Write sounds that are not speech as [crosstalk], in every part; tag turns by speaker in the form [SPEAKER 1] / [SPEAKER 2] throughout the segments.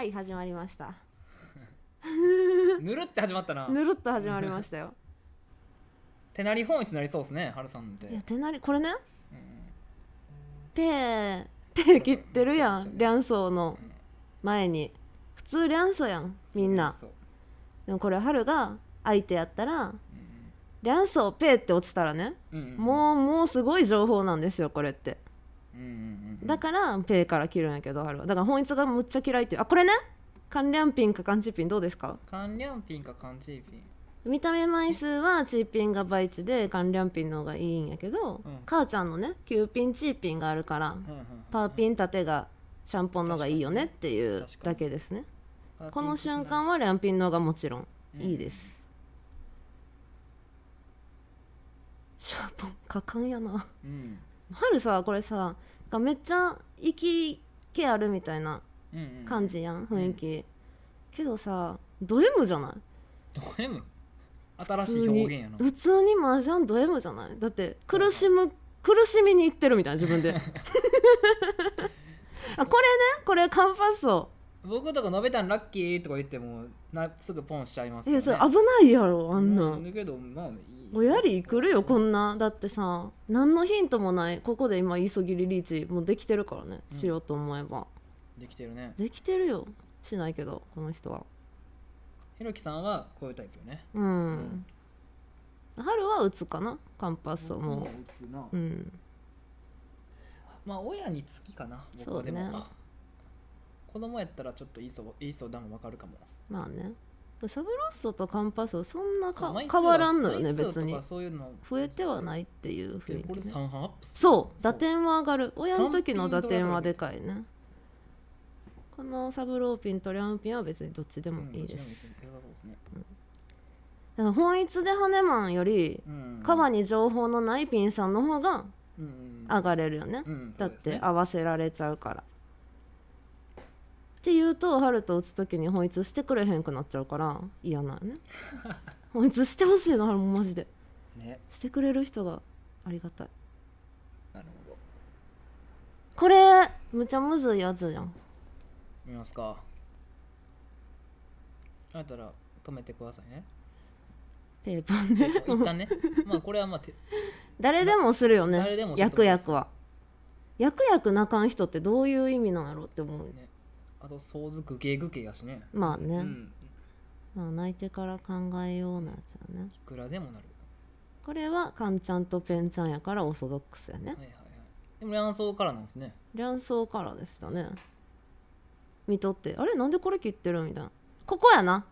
[SPEAKER 1] はい始まりました
[SPEAKER 2] ぬるって始まったなぬるっと始まりましたよ手なり本一になりそ
[SPEAKER 1] うですね春さんっていや手なりこれね、うん、ペーペー切ってるやんリャンソーの前に普通リャンソーやんみんなでもこれ春が相手やったらリャンソーペーって落ちたらね、うんうんうん、もうもうすごい情報なんですよこれって、うんうんうんだからペーから切るんやけどあるだから本質がむっちゃ嫌いっていあこれね関連ピンか関チーピンどうですか
[SPEAKER 2] 関連ピンか関チーピン
[SPEAKER 1] 見た目枚数はチーピンが倍値で関連ピンの方がいいんやけど、うん、母ちゃんのね9ピンチーピンがあるから、うんうん、パーピン縦がシャンポンの方がいいよねっていうだけですねこの瞬間は両ピンの方がもちろんいいです、シャンポンかかんやな、うん、春さこれさがめっちゃ生き気あるみたいな感じやん、うん、雰囲気、けどさド M じゃないド M? 新しい表現やな普通に麻雀ド M じゃないだって苦しむ苦しみにいってるみたいな自分で [laughs] あこれねこれカンパッソ僕とか述べたんラッキーとか言ってもな
[SPEAKER 2] すぐポンしちゃいますけど、ね、いやそれ危ない
[SPEAKER 1] やろあんな、うん、だけどまあおやり来るよこんなだってさ何のヒントもないここで今急ぎリリーチもうできてるからね、うんしようと思えばできてるねできてるよしないけどこの人は
[SPEAKER 2] ひろきさんはこういうタイプよねうん、
[SPEAKER 1] 春は打つかなカンパスをも打つなうん
[SPEAKER 2] まあ親につきかな僕はでもそうね子供やったらちょっといいそういいそうだも分かるかも
[SPEAKER 1] まあねサブロッソとカンパスはそんなか変わらんのよね別に増えてはないっていう雰囲気、ね、そう打点は上がる親の時の打点はでかいねこのサブローピンとリャンピンは別にどっちでもいいです、うん、本一でハネマンより、川に情報のないピンさんの方が上がれるよね、だって合わせられちゃうから、って言うと春と打つ時に本一してくれへんくなっちゃうから嫌なんよね本一 [laughs] してほしいな春もマジで、ね、してくれる人がありがたいなるほどこれむちゃむずいやつじゃん
[SPEAKER 2] 見ますかあったら止めてくださいね
[SPEAKER 1] ペーパーね
[SPEAKER 2] 一旦ねまあこれはまあ
[SPEAKER 1] [laughs] 誰でもするよね、薬薬役役は役役なかん人ってどういう意味なんやろうって思うねあと相続ゲグゲやしねまあね、うんまあ、泣いてから考えようなやつやねいくらでもなるこれはカンちゃんとペンちゃんやからオーソドックスやね、はいはいはい、
[SPEAKER 2] でも卵巣からなんですね
[SPEAKER 1] 卵巣からでしたね見とってあれなんでこれ切ってるみたいなここやな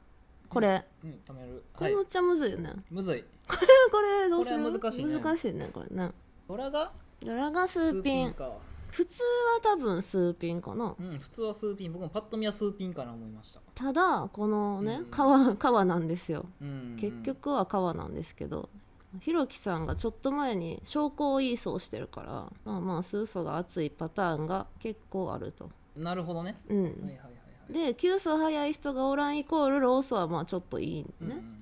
[SPEAKER 1] これ、うん、うん、止めるこれめっちゃむずいよね、はい、むずいこれ [laughs] これどうする難しいね難しいねこれねドラがドラがスーピンか普通は多分数ピンかなう
[SPEAKER 2] ん普通は数ピン僕もパッと見は数ピンかな思いました
[SPEAKER 1] ただこのね、うん、川川なんですよ、うんうん、結局は川なんですけどひろきさんがちょっと前に証拠をいいそうしてるからまあまあ数素が熱いパターンが結構あるとなるほどねうん、はいはいはいはい、で急須早い人がおらんイコールロースはまあちょっといいね、うんうん、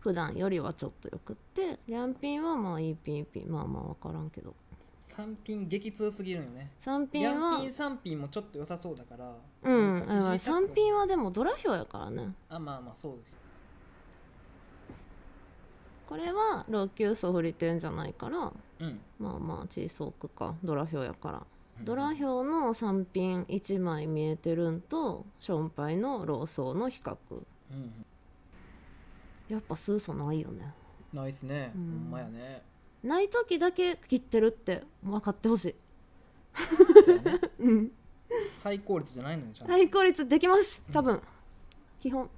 [SPEAKER 1] 普段よりはちょっとよくってリャンピンはまあいいピンピンまあまあ分からんけど
[SPEAKER 2] 三品激痛すぎるよね三品は品品もちょっと良さそうだからうん三品
[SPEAKER 1] はでもドラ表やからね
[SPEAKER 2] あまあまあそうです
[SPEAKER 1] これは老朽素振り点じゃないから、うん、まあまあ小さくかドラ表やから、うん、ドラ表の三品1枚見えてるんとションパイの老僧の比較、うん、やっぱ数素ないよねな
[SPEAKER 2] いっすね、ほんまやね
[SPEAKER 1] ない時だけ切ってるって分かってほしい、
[SPEAKER 2] ね、うん最効率じゃないのにちゃんと最高
[SPEAKER 1] 率できます多分、うん、基本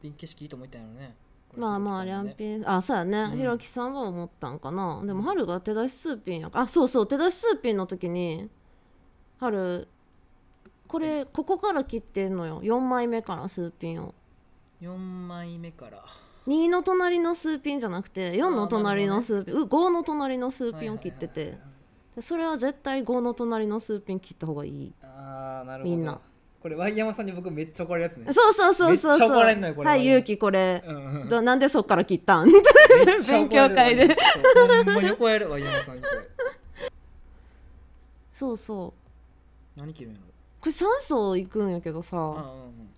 [SPEAKER 2] ピン景色いいと思ったんやろね
[SPEAKER 1] まあまあ、リャンピンあそうやね、ひろきさんは思ったんかなでも春が手出しスーピンやあそうそう手出しスーピンの時に春これここから切ってんのよ4枚目からスーピンを
[SPEAKER 2] 4枚目から
[SPEAKER 1] 2の隣のスーピンじゃなくて4の隣のスーピン、ね、5の隣のスーピンを切ってて、それは絶対5の隣のスーピン切った方がいい
[SPEAKER 2] あなるほどみんなこれワイヤマさんに僕めっちゃ怒れるやつねそうそうそうそうそうはい勇
[SPEAKER 1] 気これ、うんうん、なんでそっから切ったんっ [laughs] 勉強会
[SPEAKER 2] でほんまに怒れるワイさんにこれ
[SPEAKER 1] そうそう何切るんやろこれ酸素行くんやけどさうんうん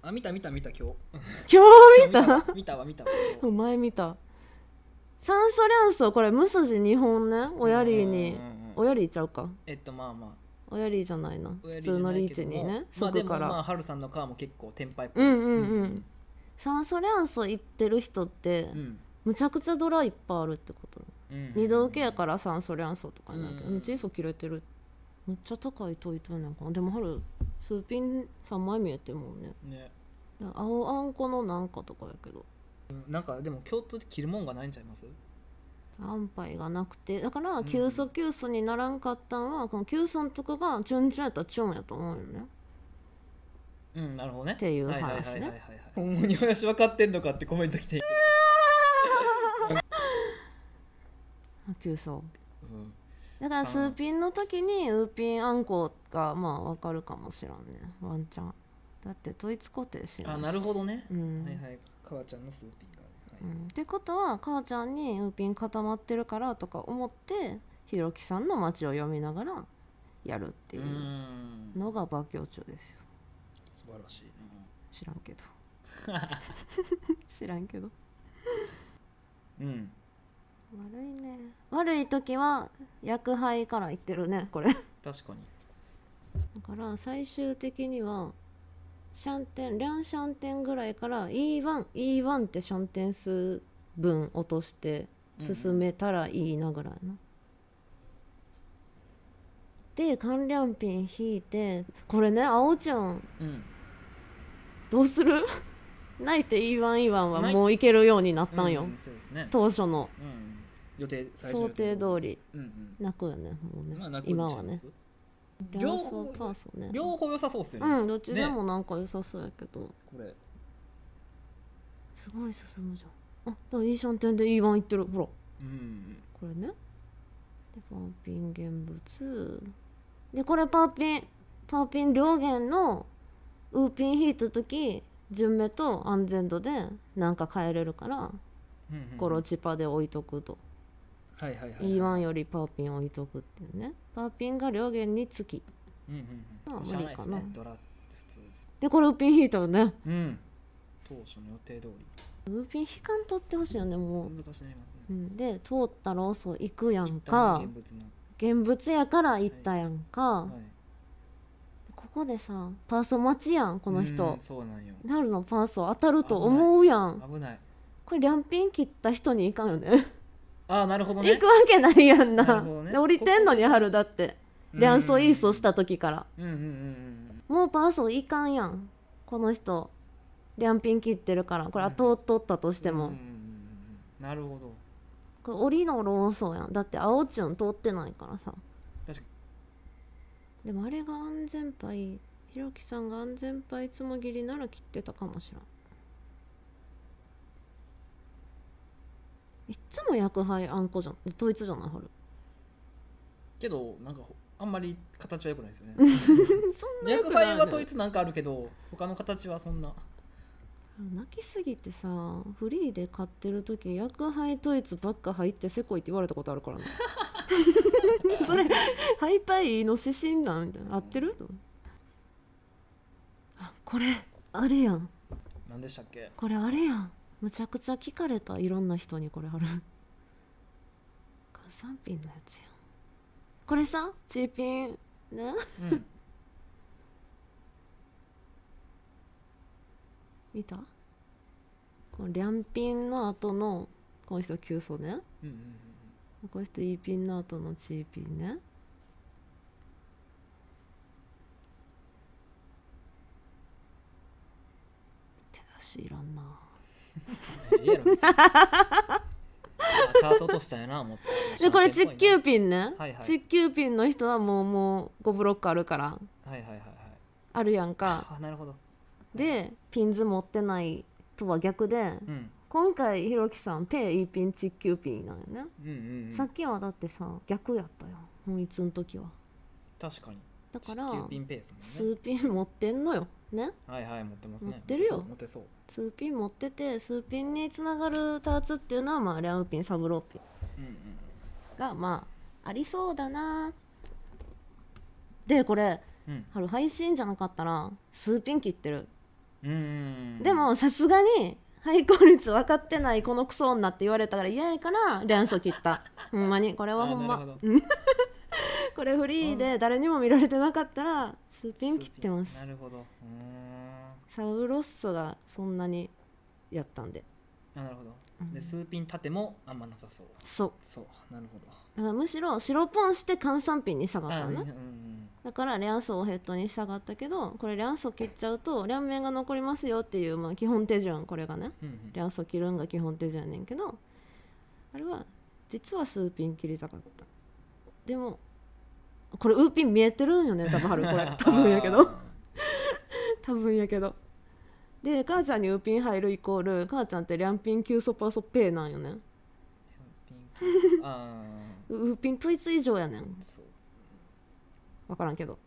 [SPEAKER 1] あ見た見た見た今日 [laughs] 今日見た見たわ見たわ見たわ前見た酸素卵巣これ無筋日本ね親リーにうんうんうリーちゃうかえっとまあまあ親リーじゃないな親普通のリーチにねそこから、まあ
[SPEAKER 2] ハルさんの顔も結構テンパイっぽいうんうんう
[SPEAKER 1] ん、酸素卵巣行ってる人って、うんむちゃくちゃドラいっぱいあるってこと、うん二度受けやから酸素卵巣とかになるけど、ううんん、窒素切れてるめっちゃ高い問いとんねんかなでも春ーピン3枚見えてるもんねね青あんこのなんかとかやけど
[SPEAKER 2] なんかでも京都で着るもんがないんちゃいます
[SPEAKER 1] ぱいがなくてだから急須急須にならんかったんは、うん、この急須のとこがチュンチュンやったらチュンやと思うよね
[SPEAKER 2] うんなるほどねっていう話ねんまに話分かってんのかってコメント来ていい [laughs]
[SPEAKER 1] 急須、うんだからーピンの時にウーピンあんこがまあわかるかもしらんねワンちゃんだって統一固定しないあなるほ
[SPEAKER 2] どね、うん、はいはい母ちゃんのスーピンが、
[SPEAKER 1] はいうん、ってことは母ちゃんにウーピン固まってるからとか思ってひろきさんの街を読みながらやるっていうのが馬強調ですよ素晴らしい、う知らんけど [laughs] 知らんけどうん悪いね悪い時は薬杯からいってるねこれ確かにだから最終的にはシャンテンリャンシャンテンぐらいから E1E1 ってシャンテン数分落として進めたらいいなぐらいな、で関連ピン引いてこれね青ちゃん、うん、どうする泣 [laughs] いて E1E1 はもういけるようになったんよ、うんうんね、当初の、うん予定想定通り、うんうん、泣くよねもうね、まあ、今はね
[SPEAKER 2] 両方パーソね両方良さそうっすよねうんどっちでも
[SPEAKER 1] なんか良さそうやけど、ね、これすごい進むじゃんあでもいいシャンテンでいいワンいってるほら、うん、これねでパーピン現物でこれパーピンパーピン両弦のウーピン引いた時順目と安全度でなんか変えれるから、うんうん、ゴロチパで置いとくと。
[SPEAKER 2] はいはいはい、E1
[SPEAKER 1] よりパーピン置いとくっていうねパーピンが両弦につき、うんうんまあ無理かな、ね、でこれウーピン引いたよね、
[SPEAKER 2] うん、当初の予定通
[SPEAKER 1] りウーピン引かんとってほしいよねもう難しいね、うん、で通ったら遅い行くやんか現物やから行ったやんか、はいはい、ここでさパーソ待ちやんこの人なるのパーソ当たると思うやん危ないこれ両ピン切った人にいかんよねあなるほどね行くわけないやんなな、ね、降りてんのに春だってリャイーソした時から、うんうんうん、もうパーソンいかんやんこの人リャンピン切ってるからこれ後を取ったとしても、うんなるほどこれ檻の論争やんだって青チュン通ってないからさでもあれが安全牌ひろきさんが安全牌つもぎりなら切ってたかもしれんいっつも薬杯あんこじゃん統一じゃない春
[SPEAKER 2] けどなんかあんまり形は良くないですよね
[SPEAKER 1] [laughs]
[SPEAKER 2] 薬杯は統一なんかあるけど他の形はそんな
[SPEAKER 1] 泣きすぎてさフリーで買ってる時薬杯統一ばっか入ってせこいって言われたことあるからね [laughs] それハイパイの指針なんみたいな合ってるとあこれあれやん
[SPEAKER 2] 何でしたっけこ
[SPEAKER 1] れあれやんむちゃくちゃ聞かれたいろんな人にこれある産 [laughs] 品のやつやこれさチーピンね、うん、[laughs] 見たこの両ピンの後のこの人急須ね、うんうんうん、この人イーピンの後のチーピンね手出しいらんないやろカ
[SPEAKER 2] [laughs] ート落としたんやな思
[SPEAKER 1] ってでこれチッキューピンね、はいはい、チッキューピンの人はもうもう5ブロックあるからはいはいはいはいあるやんかあなるほどでピンズ持ってないとは逆で、うん、今回ひろきさん手いいピンチッキューピンなんよ
[SPEAKER 2] ね、さっ
[SPEAKER 1] きはだってさ逆やったよもういつの時は
[SPEAKER 2] 確かにだから、ね、数
[SPEAKER 1] ピン持ってんのよね
[SPEAKER 2] はいはい持ってますね持ってるよ持てそう
[SPEAKER 1] ツーピン持っててスーピンにつながるターツっていうのはまあレアウピンサブローピン、うんうん、がまあありそうだなでこれ、うん、春配信じゃなかったらスーピン切ってるうんでもさすがに廃校率分かってないこのクソ女って言われたから嫌やから連鎖切った [laughs] ほんまにこれはほんまこれフリーで誰にも見られてなかったらスーピン切ってますなるほどサブロッソがそんなにやったんでなる
[SPEAKER 2] ほど、でスーピン縦もあんまなさそう
[SPEAKER 1] そうそうなるほどだからむしろ白ポンして換算ピンにしたかったのね、んだからレアンソをヘッドにしたかったけどこれレアンソ切っちゃうと両面が残りますよっていうまあ基本手順これがね、レアンソ切るんが基本手順やねんけどあれは実はスーピン切りたかったでもこれウーピン見えてるんよね多分春これ [laughs] 多分やけど [laughs] 多分やけどで母ちゃんにウーピン入るイコール母ちゃんってリャンピンキューソパーソペーなんよねウーピントイツ以上やねん分からんけど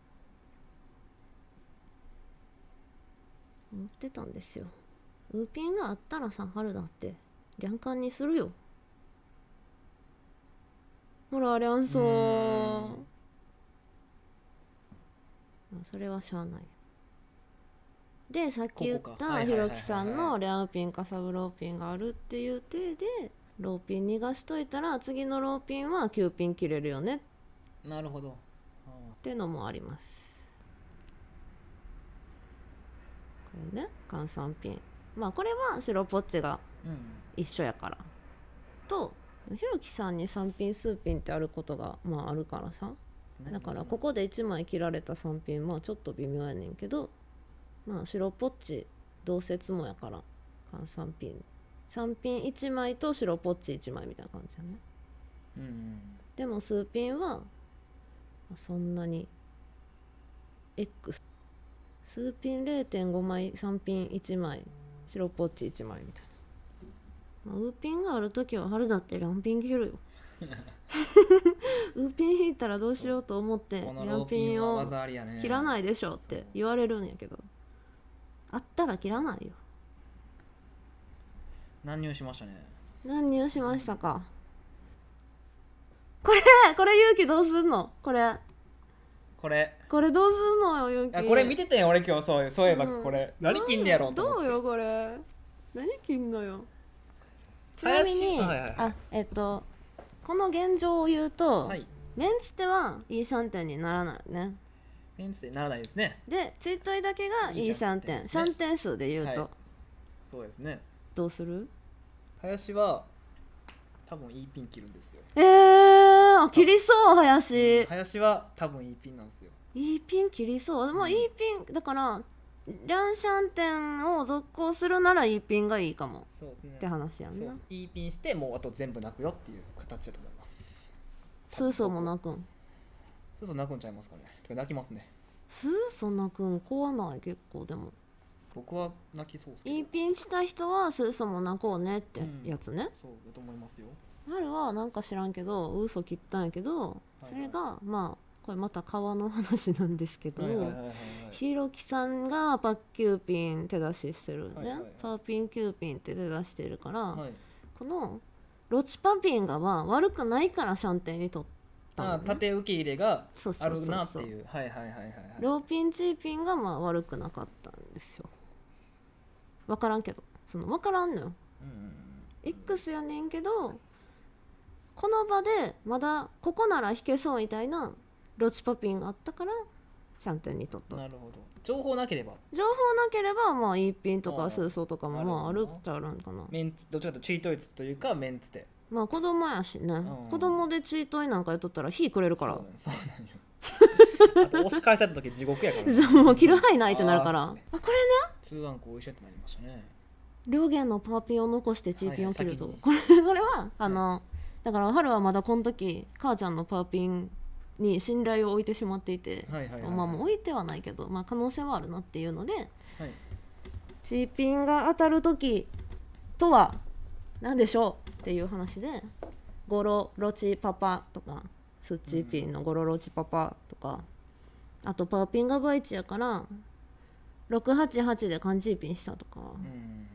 [SPEAKER 1] 思ってたんですよウーピンがあったらさ春だってリャンカンにするよほらリャンそうそれはしゃあないでさっき言ったひろきさんのレアピンかサブローピンがあるっていう体でローピン逃がしといたら次のローピンは9ピン切れるよねなるほどってのもありますこれね換算ピンまあこれは白ポッチが一緒やから、うん、とひろきさんに3ピン数ピンってあることがまああるからさねだからここで1枚切られた3品まあちょっと微妙やねんけどまあ白ポッチ同説もやから3品3品1枚と白ポッチ1枚みたいな感じやね、うんうん、でも数ピンはそんなに X 数ピン0.5枚3品1枚白ポッチ1枚みたいウーピンがある時は春だってランピン切るよ [laughs] ウーピン引いたらどうしようと思ってランピンを切らないでしょって言われるんやけどあったら切らないよ
[SPEAKER 2] 何入しましたね
[SPEAKER 1] 何入しましたかこれこれ勇気どうすんのこれこれこれどうすんのよ勇気これ見てて俺
[SPEAKER 2] 今日そうそういえばこれ、うん、何切んねやろうど
[SPEAKER 1] うよこれ何切んのよちなみに、はいはい、あえっとこの現状を言うと、はい、メンツテはイーシャンテンにならないねメンツテならないですねでチートイだけがイーシャンテンシャンテン数で言うと、はい、そうですねどうする
[SPEAKER 2] 林は多分いいピン切るんです
[SPEAKER 1] よええー、切りそう林、うん、林は多分いいピンなんですよいいピン切りそうでもいいピンだからランシャン店を続行するならイーピンがいいかもそうですねって話やんなイーピンしてもうあと全部なくよっていう形だと思いますスーソーもなくん
[SPEAKER 2] スーソーなくんちゃいますかねか泣きますね
[SPEAKER 1] スーソーなくん怖ない結構でも僕
[SPEAKER 2] は泣きそうっ
[SPEAKER 1] すけど E ピンした人はスーソーも泣こうねってやつね、うん、そうだと思いますよあるはなんか知らんけど嘘切ったんやけど、それがまあこれまた川の話なんですけど、ひろきさんがパッキューピン手出ししてるね、はいはいはい、パーピンキューピンって手出してるから、はい、このロチパピンがは悪くないからシャンテンにとった。あ縦受け入れがあるなってい
[SPEAKER 2] うはいはいはいはい、はい、
[SPEAKER 1] ローピンチーピンがまあ悪くなかったんですよ分からんけどその分からんのよ、うん、X やねんけどこの場でまだここなら弾けそうみたいなロチパピンがあったからシャンテンにとったなるほど情報なければ情報なければまあ一品とかスーソーとかもまああるっちゃあるんかなメンツどっちかというとチートイツというかメンツでまあ子供やしね、うん、子供でチートイなんかやっとったら火くれるからそうなんよあと押し返された時地獄やから、ね、[laughs] もう切る範囲ないってなるからああこれな通案校お医者ってなりましたね両弦のパーピンを残してチーピンを切ると、はいはい、これこれはあの、はい、だから春はまだこの時母ちゃんのパーピンに信頼を置いてしまっていて、はいはいはい、まあ置いてはないけど、まあ、可能性はあるなっていうので、はい、チピンが当たる時とは何でしょうっていう話で「ゴロロチパパ」とか「スッチーピンのゴロロチパパ」とか、うん、あとパーピンがバイチやから688でカンチーピンしたとか、うん、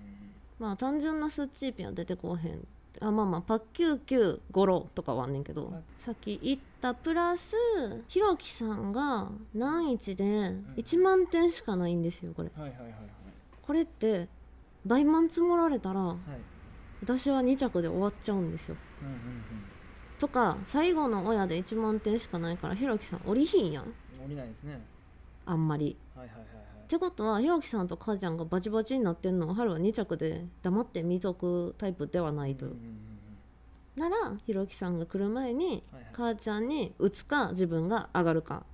[SPEAKER 1] まあ単純なスッチーピンは出てこうへんあまあまあパッキューキューゴロとかはあんねんけど、さっき言ったプラスひろきさんが何一で1万点しかないんですよこれ、はいはいはいはい、これって倍満積もられたら、はい、私は2着で終わっちゃうんですよ、うんうんうん、とか最後の親で1万点しかないからひろきさん降りひんやん降りないですねあんまり、
[SPEAKER 2] はいはいはいっ
[SPEAKER 1] てことはひろきさんと母ちゃんがバチバチになってんのを春は2着で黙って見とくタイプではないと。ならひろきさんが来る前に、母ちゃんに打つか自分が上がるか。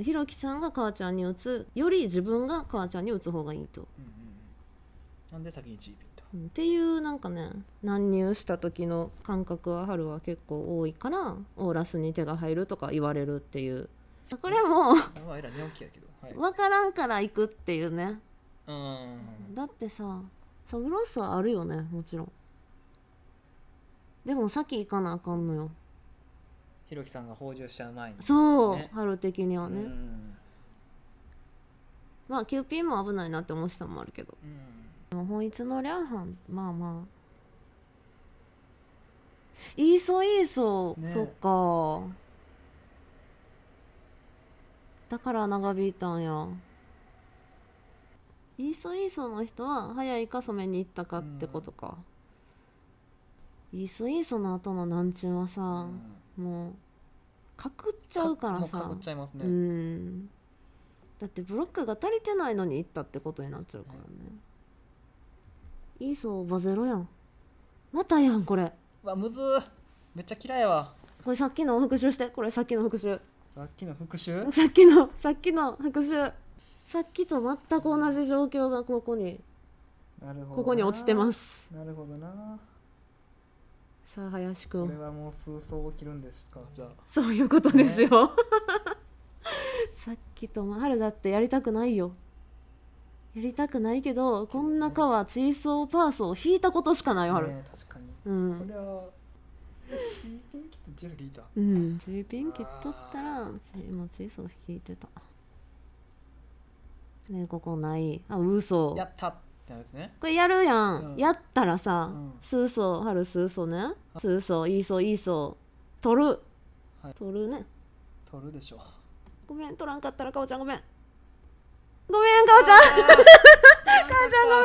[SPEAKER 1] ひろきさんが母ちゃんに打つより自分が母ちゃんに打つ方がいいと。うん
[SPEAKER 2] うん、なんで先に GP
[SPEAKER 1] と、うん、っていうなんかね乱入した時の感覚は春は結構多いからオーラスに手が入るとか言われるっていう。これも。分からんから行くっていうね、うん、だってさサブロスはあるよねもちろんでも先行かなあかんのよひろきさんが北条しちゃう前に、ね、そう、春的にはねまあキーピーも危ないなって思ってたもあるけどでも本一のリャンハンまあまあいいそういいそう、ね、そっかだから長引いたんやイーソイーソの人は早いか染めに行ったかってことか、うん、イーソイーソの後の難中はさ、うん、もうかくっちゃうからさかっちゃいますねうんだってブロックが足りてないのに行ったってことになっちゃうからね、イーソーバゼロやんまたやんこれわむず
[SPEAKER 2] めっちゃ嫌いやわ
[SPEAKER 1] これさっきの復習してこれさっきの復習
[SPEAKER 2] さっきの復習さ
[SPEAKER 1] っきのさっきの復習さっきと全く同じ状況がここになるほどここに落ちてます
[SPEAKER 2] なるほどなさあ林くんこれはもう数層起きるんですかじゃあそういうこ
[SPEAKER 1] とですよ、ね、[laughs] さっきとも春だってやりたくないよやりたくないけどこんな川チーソーパーソー引いたことしかない春、ね、確かに、うん、これ
[SPEAKER 2] はチーピンキットチー聞いた
[SPEAKER 1] うんチーピンキットったらチもチーソ聞いてたねここないあ嘘やったってやつねこれやるやん、うん、やったらさ、うん、スーソー春スーソーねスーソーイーソーイーソー取る、はい、取るね取るでしょごめん取らんかったらかおちゃんごめんごめんかおちゃん [laughs] かおちゃんごめん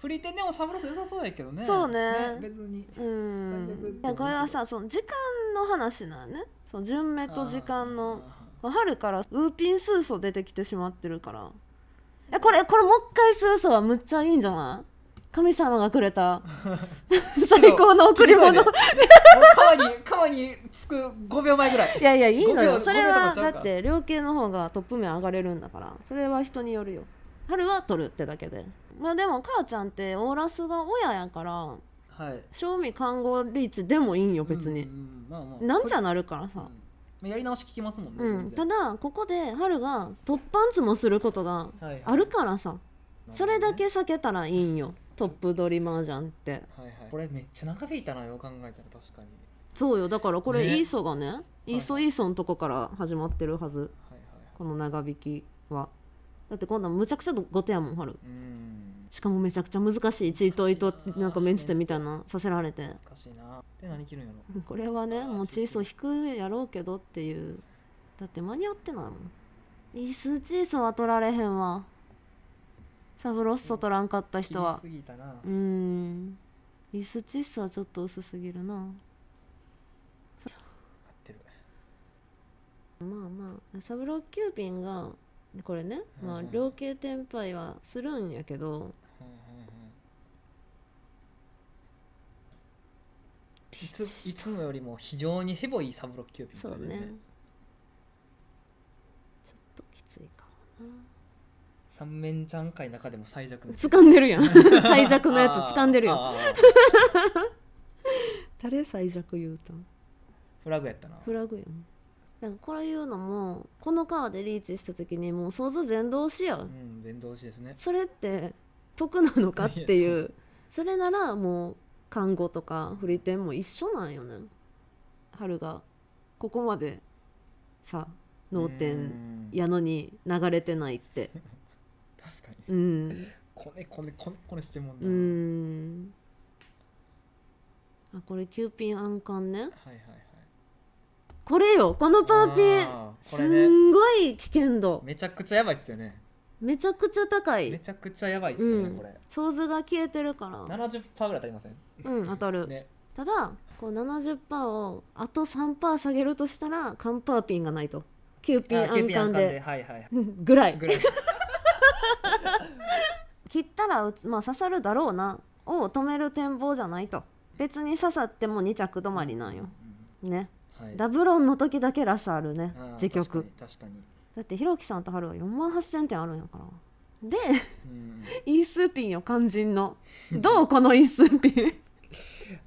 [SPEAKER 2] プリテンでもサブロス良さそうやけどねそうね別
[SPEAKER 1] にうんいやこれはさその時間の話なんねその順目と時間の春からウーピンスーソ出てきてしまってるからえこれこれもう一回スーソはむっちゃいいんじゃない神様がくれた [laughs] 最高の贈り物川に川につく5秒前ぐらいいやいやいいのよそれはだって量刑の方がトップ面上がれるんだからそれは人によるよ春は取るってだけでまあでも母ちゃんってオーラスが親やからはい賞味看護リーチでもいいんよ別に、うんうんまあまあなんちゃなるからさ、うんやり直し聞きますもんね、うん、ただここで春がトップパンツもすることがはいあるからさ、それだけ避けたらいいんよトップーり麻雀ってはいはいこれめっちゃ長引いたなよ考えたら確かにそうよだからこれイーソがねイーソイーソのとこから始まってるはずはいはいこの長引きはだってこんなむちゃくちゃごてやもんはるしかもめちゃくちゃ難しいチートイトなんかメンツテみたいなさせられて難しいなで何切るんやろこれはねもうチーソ引くやろうけどっていうだって間に合ってないもんリスチーソは取られへんわサブロッソ取らんかった人はうんリスチーソはちょっと薄すぎるなまあまあサブロッキューピンがこれね、まあ量刑転廃はするんやけど、いつい
[SPEAKER 2] つもよりも非常にヘボいサブロッキューピンそうねちょ
[SPEAKER 1] っときついかもな
[SPEAKER 2] 三面ちゃん界の中でも最弱掴んでるやん [laughs] 最弱のやつ掴んでるやん
[SPEAKER 1] 誰最弱言うたフラグやったなフラグやんこういうのもこの川でリーチした時にもう想像全動詞や、う
[SPEAKER 2] ん、全動詞ですね
[SPEAKER 1] それって得なのかっていうそれならもう看護とか振り点も一緒なんよね春がここまでさ脳天やのに流れてないって [laughs] 確かにうんこねこねこねこねしてもんなうんあこれキューピン暗冠ねはいはいはいこれよこのパーピンねすんごい危険度めちゃくちゃやばいっすよねめちゃくちゃ高めいちゃくちゃやばいっすよね、うんこれ
[SPEAKER 2] 想像が消えてるから70%ぐらいたりませんうん当たる、ね
[SPEAKER 1] ただこう70%をあと3%下げるとしたらカンパーピンがないと9ピンあ暗冠では
[SPEAKER 2] いはいうん
[SPEAKER 1] ぐらいぐらい [laughs] 切ったら打つ、まあ、刺さるだろうなを止める展望じゃないと別に刺さっても2着止まりなんようんねダブロンの時だけラスあるね自局確かにだってひろきさんと春は4万8000点あるんやからで、うん、イースーピンよ肝心のどうこのイースーピン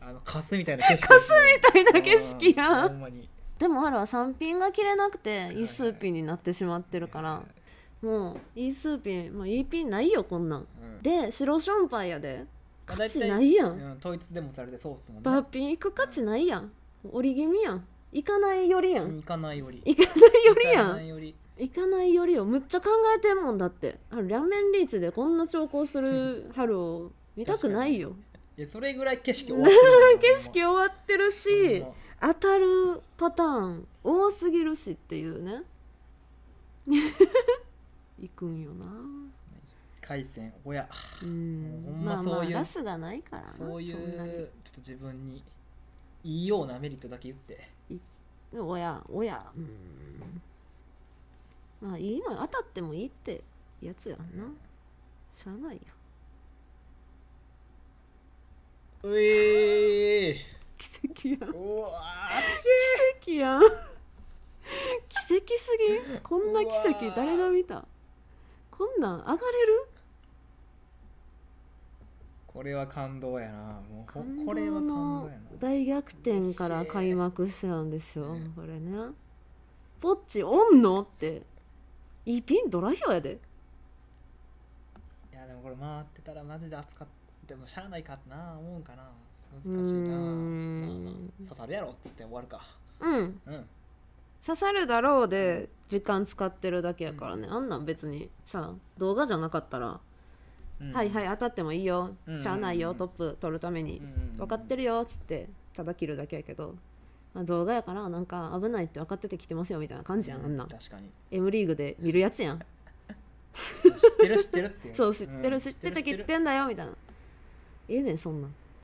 [SPEAKER 2] あのカスみたいな景色、ね、カス
[SPEAKER 1] みたいな景色やんでもハルは3ピンが切れなくてイースーピンになってしまってるから、もうイースーピンもうイーピンないよこんなん、うん、で白ションパイやで価値ないやん、う
[SPEAKER 2] ん、統一でもさ
[SPEAKER 1] れてそうっすもんねバーピン行く価値ないやん、折り気味やん行かないよりやん行かないより行かないよりやん行かないより行かないよりむっちゃ考えてんもんだってあラーメンリーチでこんな兆候する春を見たくないよ
[SPEAKER 2] いやそれぐらい景色終わってる [laughs] 景色終わってるし
[SPEAKER 1] 当たるパターン多すぎるしっていうね [laughs] 行くんよな回線親う
[SPEAKER 2] んほんまそういう、まあ、まあラスがないからそういうちょっと自分にいいようなメリットだけ言って
[SPEAKER 1] 親親うんまあいいの当たってもいいってやつやんな、うん、しゃあないやうえー、奇跡やんうわ奇跡やん奇跡すぎこんな奇跡誰が見たこんなん上がれる
[SPEAKER 2] これは感動やなもうこれは感動
[SPEAKER 1] やな大逆転から開幕してたんですよ、ね、これねぼっちおんのっていピンドラヒョやでいやでもこれ回ってたら
[SPEAKER 2] マジで扱ってもしゃあないかってな思うんかな難しい
[SPEAKER 1] な、刺さるやろっつって終わるかうん、うん、刺さるだろうで時間使ってるだけやからね、うん、あんなん別にさ動画じゃなかったらはいはい当たってもいいよ、しゃあないよトップ取るために、分かってるよっつってたきるだけやけど、まあ、動画やからなんか危ないって分かってて来てますよみたいな感じやんあんな確かに M リーグで見るやつやん知ってる知ってるって [laughs] そう知ってる、知ってて切ってんだよみたいなええねんそんなん